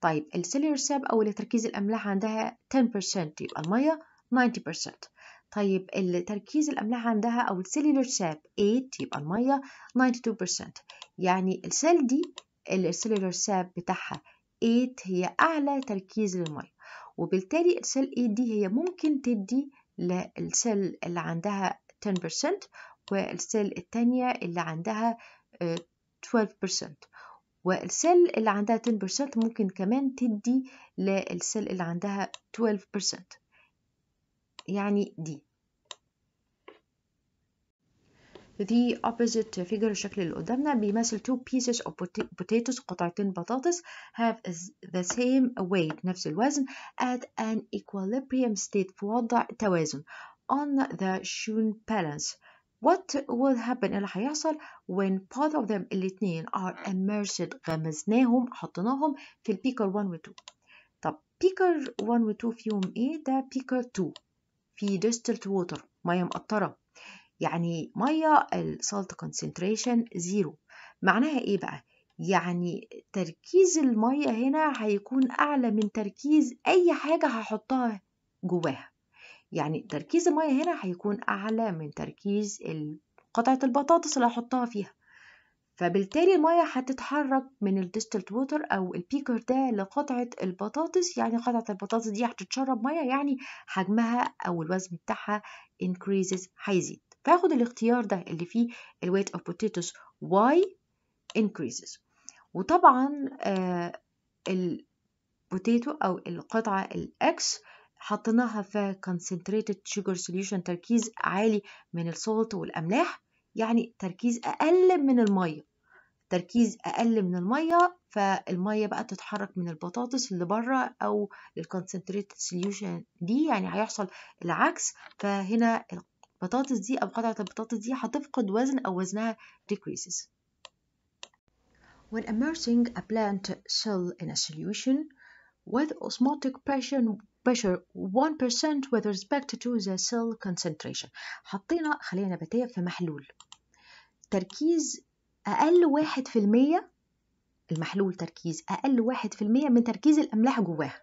طيب السيلير ساب أو تركيز الأملاح عندها 10% يبقى المية 90% طيب التركيز الأملاح عندها أو السيلولر ساب 8 يبقى المية 92% يعني السيل دي السيلولر ساب بتاعها 8 هي أعلى تركيز للمية وبالتالي السيل 8 دي هي ممكن تدي للسيل اللي عندها 10% والسيل الثانيه اللي عندها 12% آه، والسيل اللي عندها 10% ممكن كمان تدي للسيل اللي عندها 12% يعني دي The opposite figure الشكل اللي قدامنا بيمثل two pieces of potatoes قطعتين بطاطس have the same weight نفس الوزن at an equilibrium state في وضع توازن on the shown balance What will happen اللي هيحصل when both of them الاتنين are immersed غمزناهم حطيناهم في البيكر 1 و 2 طب بيكر 1 و 2 فيهم ايه ده بيكر 2 في distilled water ميه مقطره يعني ميه السالت concentration زيرو معناها ايه بقى يعني تركيز الميه هنا هيكون اعلى من تركيز اي حاجه هحطها جواها يعني تركيز المية هنا هيكون أعلى من تركيز قطعة البطاطس اللي هحطها فيها فبالتالي المية هتتحرك من الديستلت ووتر أو البيكر ده لقطعة البطاطس يعني قطعة البطاطس دي هتتشرب مية يعني حجمها أو الوزن بتاعها increases هيزيد فاخد الاختيار ده اللي فيه ال weight of potatoes y increases وطبعا آه البوتيتو أو القطعة الأكس حطيناها في concentrated sugar solution تركيز عالي من السولت والأملاح يعني تركيز أقل من المية تركيز أقل من المية فالمية بقى تتحرك من البطاطس اللي بره أو concentrated solution دي يعني هيحصل العكس فهنا البطاطس دي أو قطعة البطاطس دي هتفقد وزن أو وزنها decreases When immersing a plant cell in a solution with osmotic pressure pressure 1% with respect to the cell concentration حطينا خلية نباتية في محلول تركيز أقل واحد في المية المحلول تركيز أقل واحد في المية من تركيز الأملاح جواها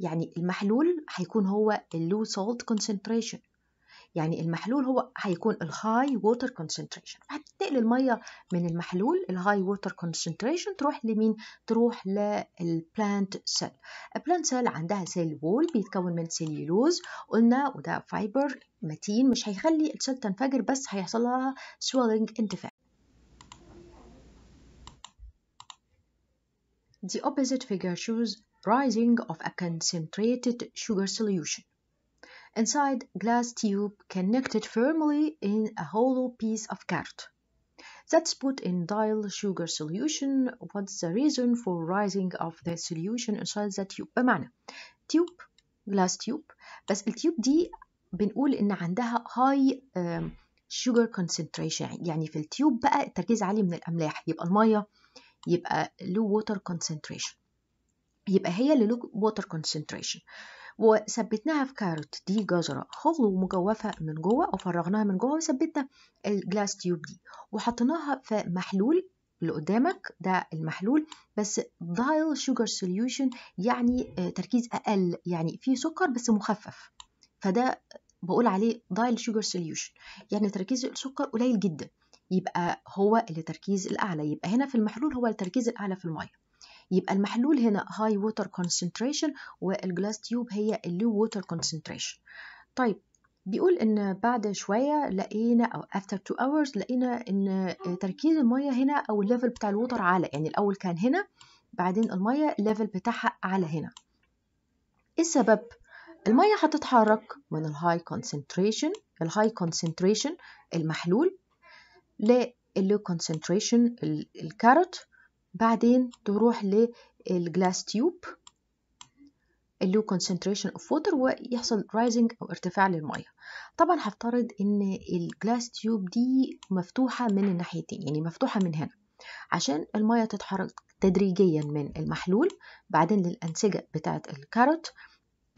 يعني المحلول هيكون هو اللو سولت concentration يعني المحلول هو هيكون الهاي ووتر كونسنتريشن فهتنقل الميه من المحلول الهاي ووتر كونسنتريشن تروح لمين تروح للبلانت سيل البلانت سيل عندها سيل وول بيتكون من سيلولوز قلنا وده فايبر متين مش هيخلي السيل تنفجر بس هيحصل لها سويلنج انتفاع The opposite figure shows rising of a concentrated sugar solution inside glass tube connected firmly in a hollow piece of cart. That's put in dial sugar solution. What's the reason for rising of the solution inside the tube؟ بمعنى tube glass tube بس التيوب دي بنقول إن عندها high sugar concentration يعني في التيوب بقى التركيز عالي من الأملاح يبقى المية يبقى low water concentration يبقى هي low water concentration وثبتناها في كاروت دي جزرة خضر ومجوفة من جوه أو فرغناها من جوه وثبتنا الجلاس تيوب دي وحطيناها في محلول اللي قدامك ده المحلول بس دايل شوجر سوليوشن يعني آه، تركيز أقل يعني فيه سكر بس مخفف فده بقول عليه دايل شوجر سوليوشن يعني تركيز السكر قليل جدا يبقى هو اللي تركيز الأعلى يبقى هنا في المحلول هو التركيز الأعلى في المية يبقى المحلول هنا هاي ووتر كونسنتريشن والجلاس تيوب هي اللو ووتر كونسنتريشن طيب بيقول ان بعد شويه لقينا او after two hours لقينا ان تركيز الميه هنا او الليفل بتاع الوتر على يعني الاول كان هنا بعدين الميه الليفل بتاعها على هنا ايه السبب الميه هتتحرك من الهاي كونسنتريشن high concentration المحلول low concentration الكاروت بعدين تروح للجلاس تيوب اللي هو concentration of water ويحصل rising أو ارتفاع للمية طبعا هفترض إن الجلاس تيوب دي مفتوحة من الناحيتين يعني مفتوحة من هنا عشان المية تتحرك تدريجيا من المحلول بعدين للأنسجة بتاعة الكاروت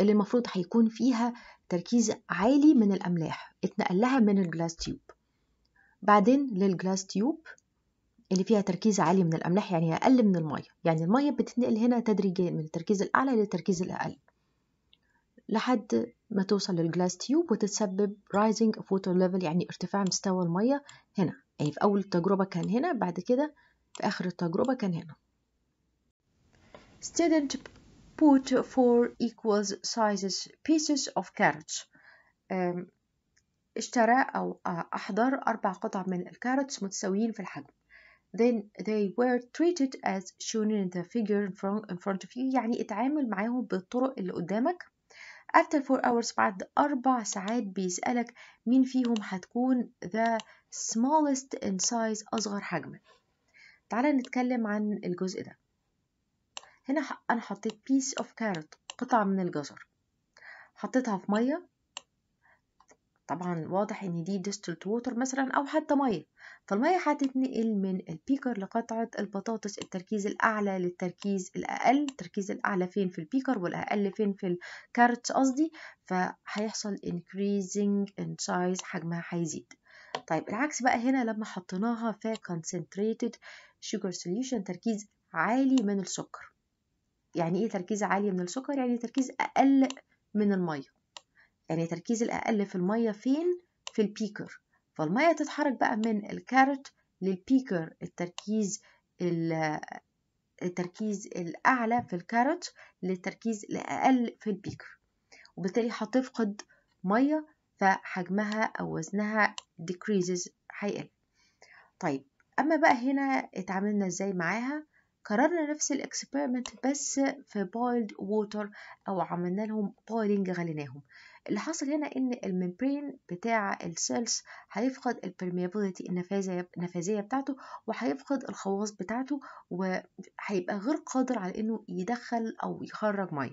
اللي المفروض هيكون فيها تركيز عالي من الأملاح اتنقل لها من الجلاس تيوب بعدين للجلاس تيوب اللي فيها تركيز عالي من الأملاح يعني أقل من المية يعني المية بتتنقل هنا تدريجيا من التركيز الأعلى للتركيز الأقل لحد ما توصل للجلاس تيوب وتتسبب rising of water level يعني ارتفاع مستوى المية هنا يعني في أول التجربة كان هنا بعد كده في آخر التجربة كان هنا student put four equals sizes pieces of carrots اشترى أو أحضر أربع قطع من الكاروتس متساويين في الحجم then they were treated as shown in the figure in front of you يعني اتعامل معاهم بالطرق اللي قدامك after four hours بعد أربع ساعات بيسألك مين فيهم هتكون the smallest in size أصغر حجما تعالى نتكلم عن الجزء ده هنا أنا حطيت piece of carrot قطعة من الجزر حطيتها في مية طبعا واضح ان دي distilled water مثلا او حتى مية فالمية هتتنقل من البيكر لقطعة البطاطس التركيز الأعلى للتركيز الأقل التركيز الأعلى فين في البيكر والأقل فين في الكارت قصدي فهيحصل increasing in size حجمها هيزيد طيب العكس بقى هنا لما حطيناها في concentrated sugar solution تركيز عالي من السكر يعني ايه تركيز عالي من السكر يعني تركيز اقل من الميه يعني تركيز الاقل في الميه فين في البيكر فالمية تتحرك بقى من الكارت للبيكر التركيز التركيز الأعلى في الكارت للتركيز الأقل في البيكر وبالتالي هتفقد مية فحجمها أو وزنها decreases هيقل طيب أما بقى هنا اتعاملنا ازاي معاها كررنا نفس الاكسبيرمنت بس في بويلد ووتر او عملنا لهم بويلنج غليناهم اللي حصل هنا ان الممبرين بتاع السيلز هيفقد البرميابيليتي النفاذيه النفاذيه بتاعته وهيفقد الخواص بتاعته وهيبقى غير قادر على انه يدخل او يخرج ميه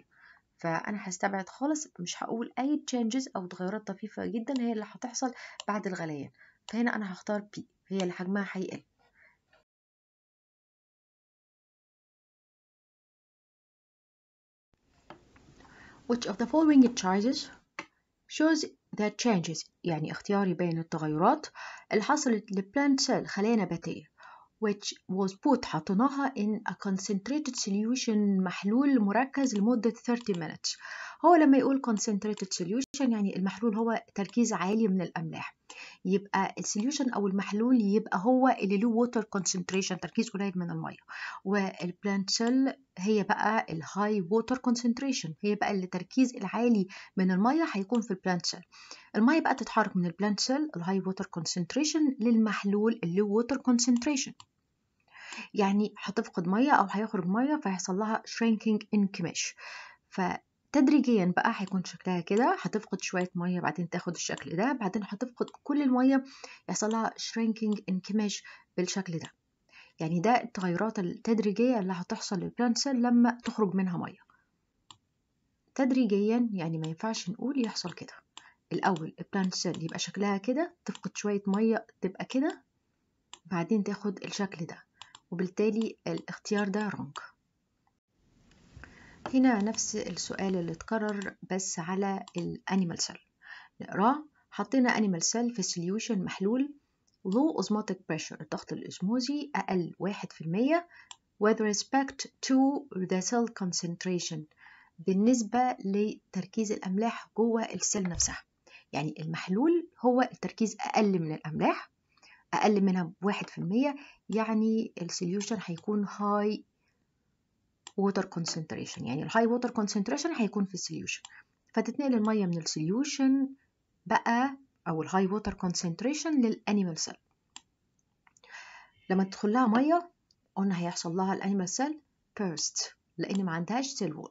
فانا هستبعد خالص مش هقول اي تشينجز او تغيرات طفيفه جدا هي اللي هتحصل بعد الغليان فهنا انا هختار بي هي اللي حجمها هيقل which of the following charges shows the changes يعني اختياري بين التغيرات اللي حصلت للبلانت سيل خلايا نباتية which was put حطيناها in a concentrated solution محلول مركز لمدة 30 minutes هو لما يقول concentrated solution يعني المحلول هو تركيز عالي من الأملاح يبقى السوليوشن او المحلول يبقى هو اللي له ووتر كونسنتريشن تركيز قليل من الميه والبلانت سيل هي بقى الهاي ووتر كونسنتريشن هي بقى اللي تركيز العالي من الميه هيكون في البلانت سيل الميه بقى تتحرك من البلانت سيل الهاي ووتر كونسنتريشن للمحلول اللي ووتر كونسنتريشن يعني هتفقد ميه او هيخرج ميه فيحصل لها shrinking انكماش تدريجيا بقى هيكون شكلها كده هتفقد شويه ميه بعدين تاخد الشكل ده بعدين هتفقد كل الميه يحصلها شرينكينج انكماش بالشكل ده يعني ده التغيرات التدريجيه اللي هتحصل للبلانت سيل لما تخرج منها ميه تدريجيا يعني ما ينفعش نقول يحصل كده الاول البلانت سيل يبقى شكلها كده تفقد شويه ميه تبقى كده بعدين تاخد الشكل ده وبالتالي الاختيار ده رونج هنا نفس السؤال اللي اتكرر بس على الانيمال سيل نقراه حطينا انيمال سيل في سوليوشن محلول low osmotic pressure الضغط الاسموزي اقل 1% with respect to the cell concentration بالنسبة لتركيز الأملاح جوه السيل نفسها يعني المحلول هو التركيز أقل من الأملاح أقل منها بواحد في المية يعني السوليوشن هيكون high water concentration يعني الهاي water concentration هيكون في solution فتتنقل المية من solution بقى أو الهاي water concentration للأنيمال سيل لما تدخل لها مية قلنا هيحصل لها الأنيمال سيل first لأن ما عندهاش سيلو